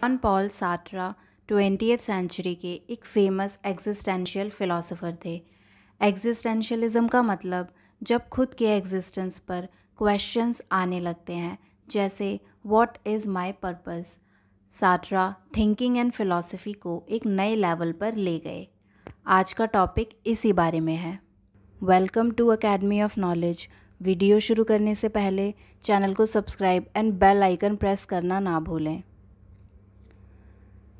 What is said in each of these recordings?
John Paul Sartre twenty century के एक famous existential philosopher थे एग्जिस्टेंशलिज़म का मतलब जब खुद के एग्जिस्टेंस पर क्वेश्चंस आने लगते हैं जैसे what is my purpose Sartre thinking and philosophy को एक नए लेवल पर ले गए आज का टॉपिक इसी बारे में है welcome to academy of knowledge video शुरू करने से पहले चैनल को subscribe and bell icon press करना ना भूलें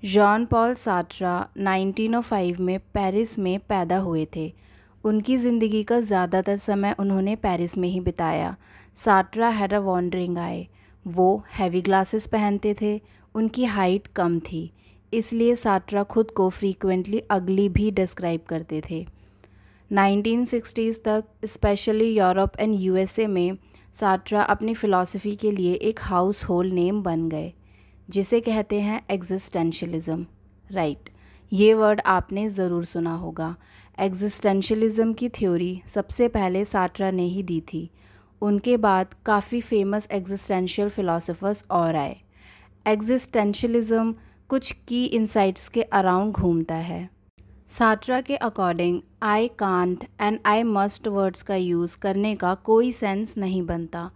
जॉन पॉल साट्रा 1905 में पेरिस में पैदा हुए थे उनकी ज़िंदगी का ज़्यादातर समय उन्होंने पेरिस में ही बिताया साट्रा हैड अ वॉन्डरिंग आए वो हैवी ग्लासेस पहनते थे उनकी हाइट कम थी इसलिए साट्रा खुद को फ्रीक्वेंटली अगली भी डिस्क्राइब करते थे 1960s तक स्पेशली यूरोप एंड यूएसए में साट्रा अपनी फ़िलासफ़ी के लिए एक हाउस होल्ड नेम बन गए जिसे कहते हैं एग्जिस्टेंशलिज़म राइट ये वर्ड आपने ज़रूर सुना होगा एग्जिस्टेंशलिज़म की थ्योरी सबसे पहले साटरा ने ही दी थी उनके बाद काफ़ी फेमस एग्जिस्टेंशियल फ़िलासफ़र्स और आए एग्जिस्टेंशलिज्म कुछ की इंसाइट्स के अराउंड घूमता है साटरा के according I can't and I must words का यूज़ करने का कोई सेंस नहीं बनता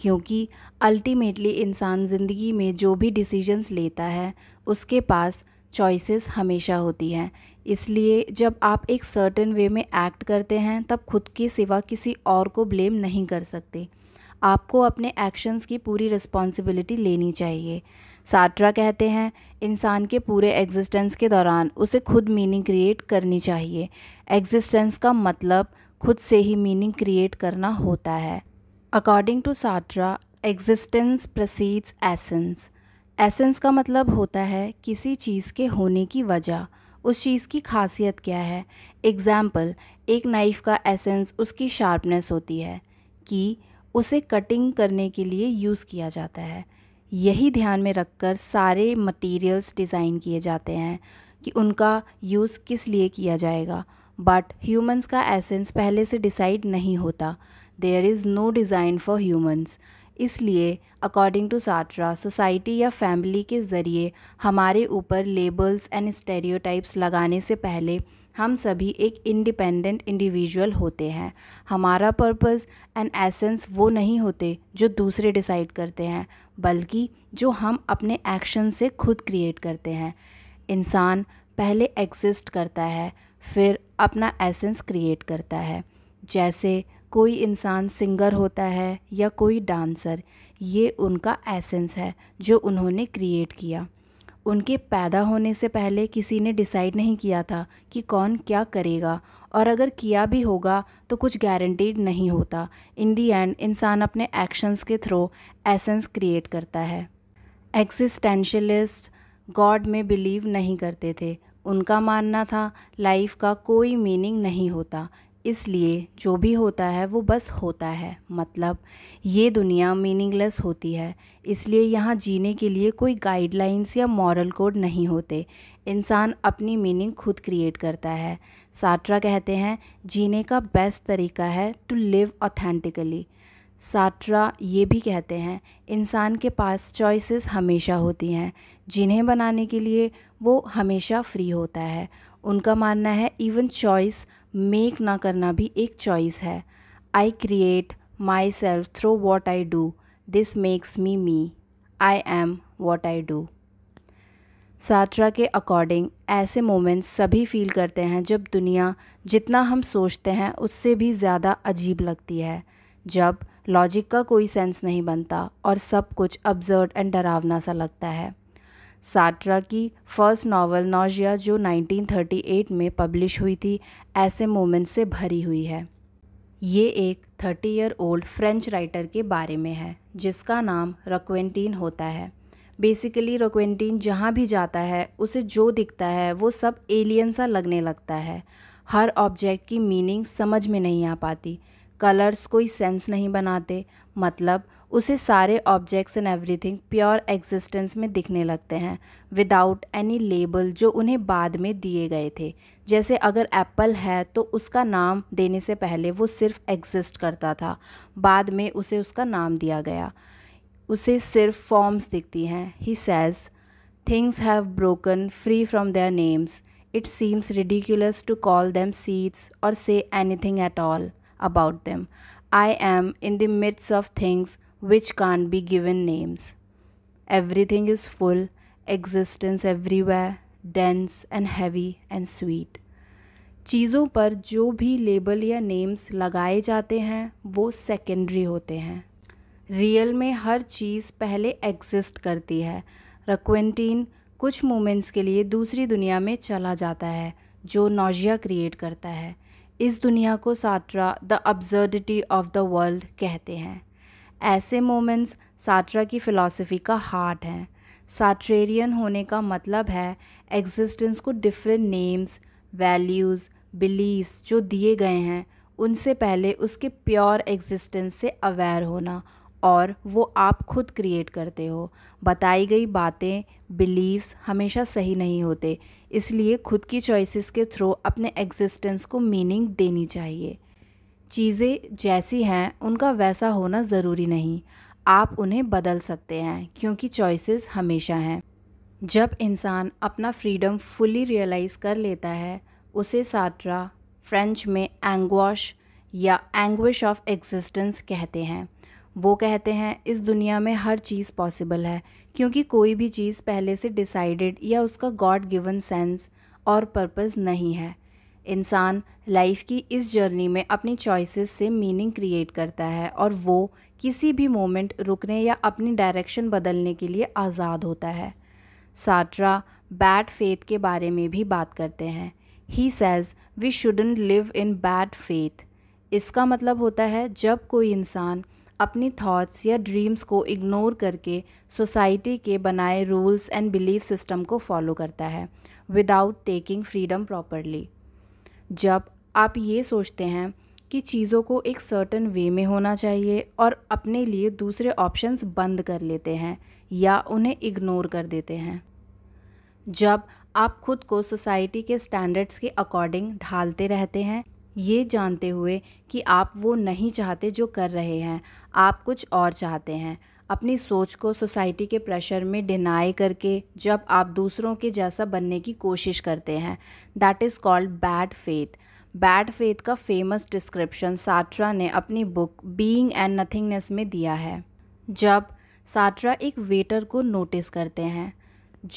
क्योंकि अल्टीमेटली इंसान ज़िंदगी में जो भी डिसीजंस लेता है उसके पास चॉइसेस हमेशा होती हैं इसलिए जब आप एक सर्टेन वे में एक्ट करते हैं तब खुद के सिवा किसी और को ब्लेम नहीं कर सकते आपको अपने एक्शंस की पूरी रिस्पॉन्सिबिलिटी लेनी चाहिए साट्रा कहते हैं इंसान के पूरे एग्जिस्टेंस के दौरान उसे खुद मीनिंग क्रिएट करनी चाहिए एग्जिस्टेंस का मतलब खुद से ही मीनिंग क्रिएट करना होता है according to Sartre existence precedes essence essence का मतलब होता है किसी चीज़ के होने की वजह उस चीज़ की खासियत क्या है एग्ज़ाम्पल एक नाइफ़ का एसेंस उसकी शार्पनेस होती है कि उसे कटिंग करने के लिए यूज़ किया जाता है यही ध्यान में रखकर सारे मटेरियल्स डिज़ाइन किए जाते हैं कि उनका यूज़ किस लिए किया जाएगा बट ह्यूमंस का एसेंस पहले से डिसाइड नहीं होता there is no design for humans इसलिए अकॉर्डिंग टू साटरा सोसाइटी या फैमिली के ज़रिए हमारे ऊपर लेबल्स एंड स्टेरियोटाइप्स लगाने से पहले हम सभी एक इंडिपेंडेंट इंडिविजुअल होते हैं हमारा पर्पस एंड एसेंस वो नहीं होते जो दूसरे डिसाइड करते हैं बल्कि जो हम अपने एक्शन से खुद क्रिएट करते हैं इंसान पहले एग्जिस्ट करता है फिर अपना एसेंस क्रिएट करता है जैसे कोई इंसान सिंगर होता है या कोई डांसर ये उनका एसेंस है जो उन्होंने क्रिएट किया उनके पैदा होने से पहले किसी ने डिसाइड नहीं किया था कि कौन क्या करेगा और अगर किया भी होगा तो कुछ गारंटीड नहीं होता इन दी एंड इंसान अपने एक्शंस के थ्रू एसेंस क्रिएट करता है एक्सिस्टेंशलिस्ट गॉड में बिलीव नहीं करते थे उनका मानना था लाइफ का कोई मीनिंग नहीं होता इसलिए जो भी होता है वो बस होता है मतलब ये दुनिया मीनिंगलेस होती है इसलिए यहाँ जीने के लिए कोई गाइडलाइंस या मॉरल कोड नहीं होते इंसान अपनी मीनिंग खुद क्रिएट करता है साट्रा कहते हैं जीने का बेस्ट तरीका है टू लिव ऑथेंटिकली साट्रा ये भी कहते हैं इंसान के पास चॉइसेस हमेशा होती हैं जिन्हें बनाने के लिए वो हमेशा फ्री होता है उनका मानना है इवन चॉइस मेक ना करना भी एक चॉइस है I create my self through what I do this makes me me I am what I do Sartre के अकॉर्डिंग ऐसे मोमेंट्स सभी फील करते हैं जब दुनिया जितना हम सोचते हैं उससे भी ज़्यादा अजीब लगती है जब लॉजिक का कोई सेंस नहीं बनता और सब कुछ अब्जर्ड एंड डरावना सा लगता है साट्रा की फर्स्ट नावल नौजिया जो 1938 में पब्लिश हुई थी ऐसे मोमेंट से भरी हुई है ये एक thirty year old French writer के बारे में है जिसका नाम रक्वेंटीन होता है बेसिकली रक्वेंटीन जहाँ भी जाता है उसे जो दिखता है वो सब एलियन सा लगने लगता है हर ऑब्जेक्ट की मीनिंग समझ में नहीं आ पाती कलर्स कोई सेंस नहीं बनाते मतलब उसे सारे objects and everything pure existence में दिखने लगते हैं विदाउट एनी लेबल जो उन्हें बाद में दिए गए थे जैसे अगर एप्पल है तो उसका नाम देने से पहले वो सिर्फ एग्जिस्ट करता था बाद में उसे उसका नाम दिया गया उसे सिर्फ फॉर्म्स दिखती हैं he says things have broken free from their names it seems ridiculous to call them seeds or say anything at all about them I am in the midst of things which can't be given names. Everything is full, existence everywhere, dense and heavy and sweet. चीज़ों पर जो भी label या names लगाए जाते हैं वो secondary होते हैं रियल में हर चीज़ पहले एग्जिस्ट करती है रक्वेंटीन कुछ मोमेंट्स के लिए दूसरी दुनिया में चला जाता है जो नोजिया क्रिएट करता है इस दुनिया को Sartre the absurdity of the world कहते हैं ऐसे मोमेंट्स साट्रा की फ़िलासफ़ी का हार्ट हैं साट्रेरियन होने का मतलब है एग्जिस्टेंस को डिफरेंट नेम्स वैल्यूज़ बिलीव्स जो दिए गए हैं उनसे पहले उसके प्योर एग्जिस्टेंस से अवेयर होना और वो आप खुद क्रिएट करते हो बताई गई बातें बिलीव्स हमेशा सही नहीं होते इसलिए खुद की चॉइसेस के थ्रू अपने एग्जिस्टेंस को मीनिंग देनी चाहिए चीज़ें जैसी हैं उनका वैसा होना ज़रूरी नहीं आप उन्हें बदल सकते हैं क्योंकि चॉइसेस हमेशा हैं जब इंसान अपना फ्रीडम फुली रियलाइज़ कर लेता है उसे साट्रा फ्रेंच में एंग्वाश या एंग्विश ऑफ एग्जिस्टेंस कहते हैं वो कहते हैं इस दुनिया में हर चीज़ पॉसिबल है क्योंकि कोई भी चीज़ पहले से डिसाइडेड या उसका गॉड गिवन सेंस और पर्पस नहीं है इंसान लाइफ की इस जर्नी में अपनी चॉइसेस से मीनिंग क्रिएट करता है और वो किसी भी मोमेंट रुकने या अपनी डायरेक्शन बदलने के लिए आज़ाद होता है साट्रा बैड फेथ के बारे में भी बात करते हैं he says we shouldn't live in bad faith इसका मतलब होता है जब कोई इंसान अपनी थॉट्स या ड्रीम्स को इग्नोर करके सोसाइटी के बनाए रूल्स एंड बिलीफ सिस्टम को फॉलो करता है विदाउट टेकिंग फ्रीडम प्रॉपरली जब आप ये सोचते हैं कि चीज़ों को एक सर्टन वे में होना चाहिए और अपने लिए दूसरे ऑप्शंस बंद कर लेते हैं या उन्हें इग्नोर कर देते हैं जब आप खुद को सोसाइटी के स्टैंडर्ड्स के अकॉर्डिंग ढालते रहते हैं ये जानते हुए कि आप वो नहीं चाहते जो कर रहे हैं आप कुछ और चाहते हैं अपनी सोच को सोसाइटी के प्रेशर में डिनाई करके जब आप दूसरों के जैसा बनने की कोशिश करते हैं that is called bad faith bad faith का फेमस डिस्क्रिप्शन साट्रा ने अपनी बुक बीइंग एंड नथिंगनेस में दिया है जब साट्रा एक वेटर को नोटिस करते हैं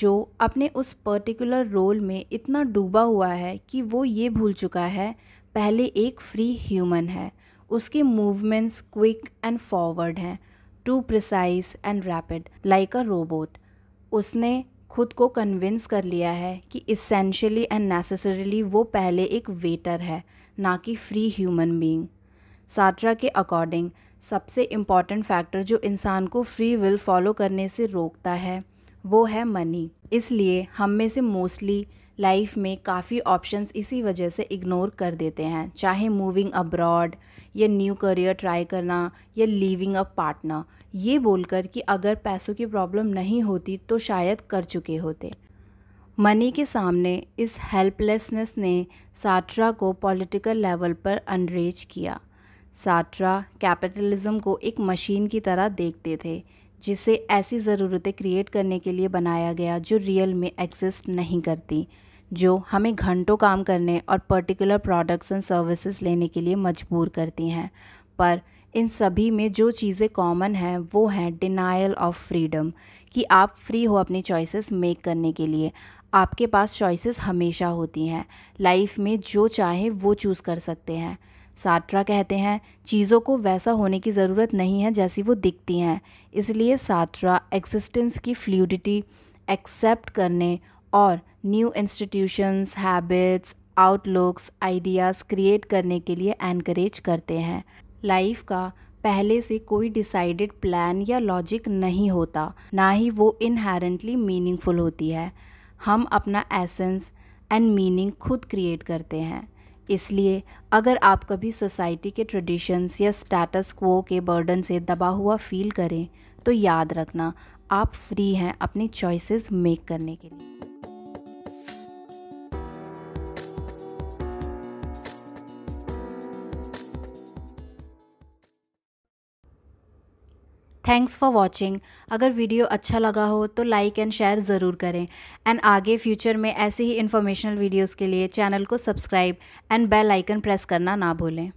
जो अपने उस पर्टिकुलर रोल में इतना डूबा हुआ है कि वो ये भूल चुका है पहले एक फ्री ह्यूमन है उसके मूवमेंट्स क्विक एंड फॉरवर्ड हैं too precise and rapid like a robot उसने खुद को कन्विंस कर लिया है कि इसेंशली एंड नेसेसरीली वो पहले एक वेटर है ना कि फ्री ह्यूमन बीइंग सात्रा के अकॉर्डिंग सबसे इम्पॉर्टेंट फैक्टर जो इंसान को फ्री विल फॉलो करने से रोकता है वो है मनी इसलिए हम में से मोस्टली लाइफ में काफ़ी ऑप्शंस इसी वजह से इग्नोर कर देते हैं चाहे मूविंग अब्रॉड या न्यू करियर ट्राई करना या लीविंग अ पार्टनर ये बोलकर कि अगर पैसों की प्रॉब्लम नहीं होती तो शायद कर चुके होते मनी के सामने इस हेल्पलेसनेस ने साट्रा को पॉलिटिकल लेवल पर अनरेज किया साट्रा कैपिटलिज्म को एक मशीन की तरह देखते थे जिसे ऐसी ज़रूरतें क्रिएट करने के लिए बनाया गया जो रियल में एग्जिस्ट नहीं करती जो हमें घंटों काम करने और पर्टिकुलर प्रोडक्ट्स एंड सर्विसेज लेने के लिए मजबूर करती हैं पर इन सभी में जो चीज़ें कॉमन हैं वो हैं डिनाइल ऑफ फ्रीडम कि आप फ्री हो अपनी चॉइसेस मेक करने के लिए आपके पास चॉइसेस हमेशा होती हैं लाइफ में जो चाहे वो चूज़ कर सकते हैं सात्रा कहते हैं चीज़ों को वैसा होने की ज़रूरत नहीं है जैसी वो दिखती हैं इसलिए सात्रा एग्जिस्टेंस की फ्लूडिटी एक्सेप्ट करने और new institutions habits outlooks ideas create करने के लिए एनकरेज करते हैं लाइफ का पहले से कोई डिसाइडेड प्लान या लॉजिक नहीं होता ना ही वो इनहेरेंटली मीनिंगफुल होती है हम अपना एसेंस एंड मीनिंग खुद क्रिएट करते हैं इसलिए अगर आप कभी सोसाइटी के ट्रेडिशंस या स्टेटस क्वो के बर्डन से दबा हुआ फील करें तो याद रखना आप फ्री हैं अपनी चॉइसेस मेक करने के लिए थैंक्स फॉर वॉचिंग अगर वीडियो अच्छा लगा हो तो लाइक एंड शेयर ज़रूर करें एंड आगे फ्यूचर में ऐसे ही इन्फॉर्मेशनल वीडियोज़ के लिए चैनल को subscribe and bell icon press करना ना भूलें